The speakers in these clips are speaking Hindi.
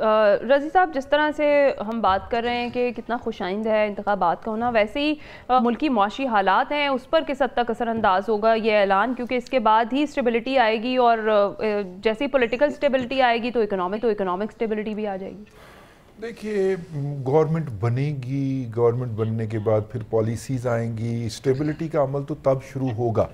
रजी साहब जिस तरह से हम बात कर रहे हैं कि कितना खुश आइंद है इंतबात का होना वैसे ही मुल्की मुशी हालात हैं उस पर किस हद तक असरानंदाज होगा ये ऐलान क्योंकि इसके बाद ही स्टेबिलिटी आएगी और जैसे ही पोलिटिकल स्टेबिलिटी आएगी तो इकनॉमिक तो इकनॉमिक स्टेबिलिटी भी आ जाएगी देखिए गवर्नमेंट बनेगी गवर्नमेंट बनने के बाद फिर पॉलिसीज आएंगी स्टेबिलिटी का अमल तो तब शुरू होगा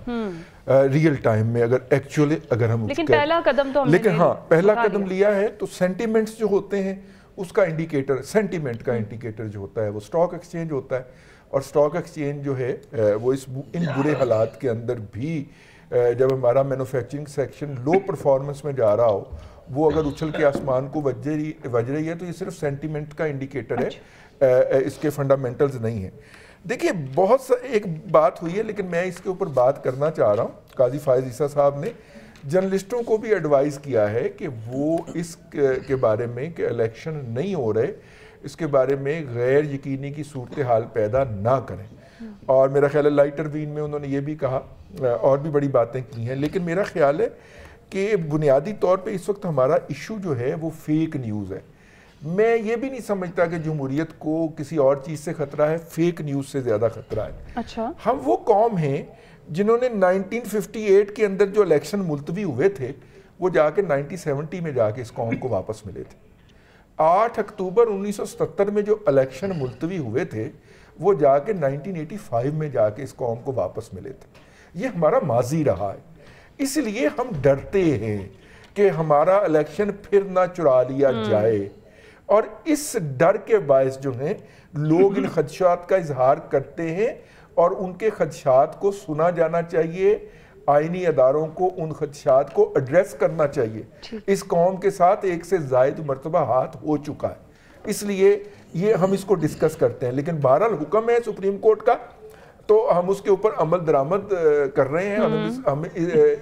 रियल टाइम हम्म। में अगर एक्चुअली अगर हम लेकिन पहला कदम तो लेकिन हाँ पहला कदम लिया है तो सेंटीमेंट्स जो होते हैं उसका इंडिकेटर सेंटीमेंट का इंडिकेटर जो होता है वो स्टॉक एक्सचेंज होता है और स्टॉक एक्सचेंज जो है वो इस इन बुरे हालात के अंदर भी जब हमारा मैनुफेक्चरिंग सेक्शन लो परफॉर्मेंस में जा रहा हो वो अगर उछल के आसमान को बज रही बज रही है तो ये सिर्फ सेंटिमेंट का इंडिकेटर है अच्छा। इसके फंडामेंटल्स नहीं है देखिए बहुत सा एक बात हुई है लेकिन मैं इसके ऊपर बात करना चाह रहा हूँ काजी फायज ईसा साहब ने जर्नलिस्टों को भी एडवाइस किया है कि वो इस के बारे में कि इलेक्शन नहीं हो रहे इसके बारे में गैर यकीनी की सूरत हाल पैदा ना करें और मेरा ख्याल है लाइटर बीन में उन्होंने ये भी कहा और भी बड़ी बातें की हैं लेकिन मेरा ख्याल है कि बुनियादी तौर पे इस वक्त हमारा इशू जो है वो फेक न्यूज़ है मैं ये भी नहीं समझता कि जमहूरियत को किसी और चीज़ से खतरा है फेक न्यूज़ से ज़्यादा खतरा है अच्छा हम वो कौम हैं जिन्होंने 1958 के अंदर जो इलेक्शन मुलतवी हुए थे वो जाके 1970 में जाके इस कौम को वापस मिले थे 8 अक्टूबर 1977 में जो इलेक्शन मुलतवी हुए थे वो जाके 1985 में जाके इस कौम को वापस मिले थे ये हमारा माजी रहा है इसलिए हम डरते हैं कि हमारा इलेक्शन फिर ना चुरा लिया हम्म। जाए और इस डर के बायस जो हैं लोग इन खदशात का इजहार करते हैं और उनके खदशात को सुना जाना चाहिए आइनी अदारों को उन खदशात को एड्रेस करना चाहिए इस कौम के साथ एक से जायद मरतबा हाथ हो चुका है इसलिए ये हम इसको डिस्कस करते हैं लेकिन बहरहाल हुक्म है सुप्रीम कोर्ट का तो हम उसके ऊपर अमल दरामद कर रहे हैं और हम हम्म।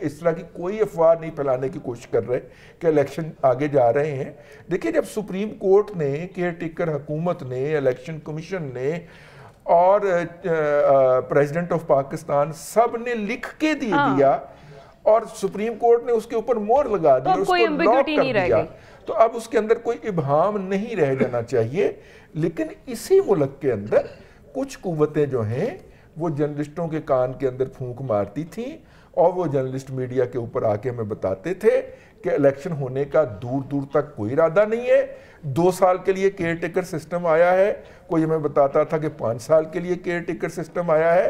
इस तरह की कोई अफवाह नहीं फैलाने की कोशिश कर रहे कि इलेक्शन आगे जा रहे हैं देखिए जब सुप्रीम कोर्ट ने केयर टेकर हुकूमत ने इलेक्शन कमीशन ने और प्रेसिडेंट ऑफ पाकिस्तान सब ने लिख के दे हाँ। दिया और सुप्रीम कोर्ट ने उसके ऊपर मोर लगा दी तो उसको कर दिया तो अब उसके अंदर कोई इबहम नहीं रह जाना चाहिए लेकिन इसी मुल्क के अंदर कुछ कुतें जो हैं वो जर्नलिस्टों के कान के अंदर फूंक मारती थी और वो जर्नलिस्ट मीडिया के ऊपर आके हमें बताते थे कि इलेक्शन होने का दूर दूर तक कोई इरादा नहीं है दो साल के लिए केयर टेकर सिस्टम आया है कोई हमें बताता था कि पाँच साल के लिए केयर टेकर सिस्टम आया है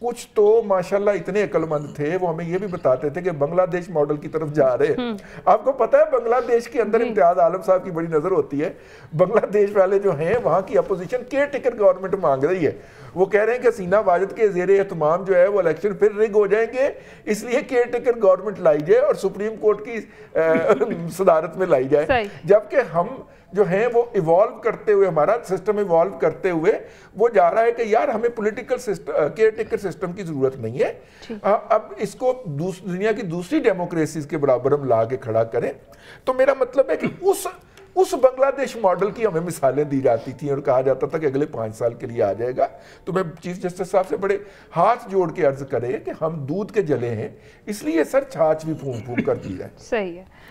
कुछ तो माशाल्लाह इतने अकलमंद थे वो हमें ये भी बताते थे कि बांग्लादेश मॉडल की तरफ जा रहे हम्म। आपको पता है बांग्लादेश के अंदर इम्तियाज आलम साहब की बड़ी नजर होती है बांग्लादेश वाले जो हैं वहां की अपोजिशन के टिकट गवर्नमेंट मांग रही है वो कह रहे हैं कि सीना वाजद के जेर एहतमाम जो है वो इलेक्शन फिर रिग हो जाएंगे इसलिए केयर टेकर गवर्नमेंट लाई जाए और सुप्रीम कोर्ट की सदारत में लाई जाए जबकि हम जो हैं वो इवॉल्व करते हुए हमारा सिस्टम इवॉल्व करते हुए वो जा रहा है कि यार हमें political system caretaker system की जरूरत नहीं है आ, अब इसको दुनिया की दूसरी डेमोक्रेसीज के बराबर हम ला के खड़ा करें तो मेरा मतलब है कि उस उस बांग्लादेश मॉडल की हमें मिसालें दी जाती थी और कहा जाता था कि अगले पांच साल के लिए आ जाएगा तो मैं चीफ जस्टिस साहब से बड़े हाथ जोड़ के अर्ज करें कि हम दूध के जले हैं इसलिए सर छाछ भी फूम फूम कर दी जाए सही है